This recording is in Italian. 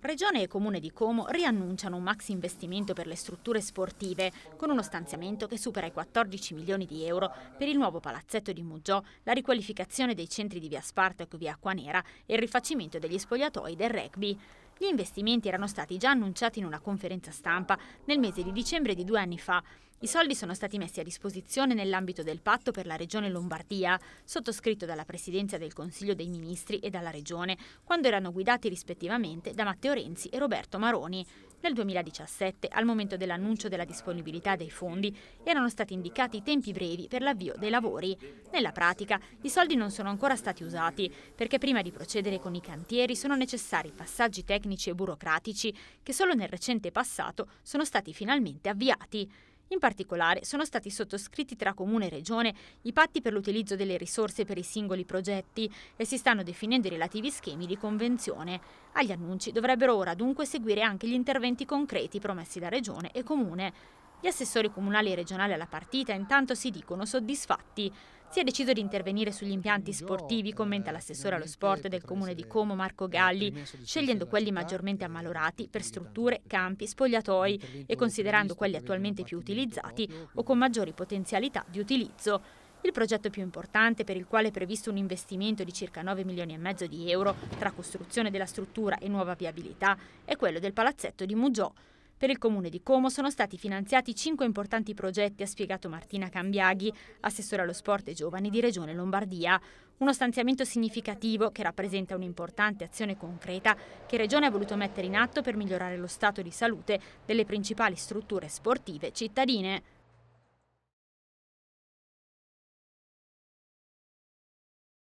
Regione e Comune di Como riannunciano un max investimento per le strutture sportive, con uno stanziamento che supera i 14 milioni di euro per il nuovo palazzetto di Muggiò, la riqualificazione dei centri di via Spartaco e via Acquanera e il rifacimento degli spogliatoi del rugby. Gli investimenti erano stati già annunciati in una conferenza stampa nel mese di dicembre di due anni fa. I soldi sono stati messi a disposizione nell'ambito del patto per la Regione Lombardia, sottoscritto dalla Presidenza del Consiglio dei Ministri e dalla Regione, quando erano guidati rispettivamente da Matteo Renzi e Roberto Maroni. Nel 2017, al momento dell'annuncio della disponibilità dei fondi, erano stati indicati tempi brevi per l'avvio dei lavori. Nella pratica, i soldi non sono ancora stati usati, perché prima di procedere con i cantieri sono necessari passaggi tecnici e burocratici che solo nel recente passato sono stati finalmente avviati. In particolare sono stati sottoscritti tra Comune e Regione i patti per l'utilizzo delle risorse per i singoli progetti e si stanno definendo i relativi schemi di convenzione. Agli annunci dovrebbero ora dunque seguire anche gli interventi concreti promessi da Regione e Comune. Gli assessori comunali e regionali alla partita intanto si dicono soddisfatti. Si è deciso di intervenire sugli impianti sportivi, commenta eh, l'assessore allo sport del comune di Como Marco Galli, scegliendo quelli maggiormente ammalorati per strutture, campi, spogliatoi e considerando quelli attualmente più utilizzati o con maggiori potenzialità di utilizzo. Il progetto più importante, per il quale è previsto un investimento di circa 9 milioni e mezzo di euro tra costruzione della struttura e nuova viabilità, è quello del palazzetto di Mugiò. Per il comune di Como sono stati finanziati cinque importanti progetti, ha spiegato Martina Cambiaghi, assessore allo sport e giovani di Regione Lombardia. Uno stanziamento significativo che rappresenta un'importante azione concreta che Regione ha voluto mettere in atto per migliorare lo stato di salute delle principali strutture sportive cittadine.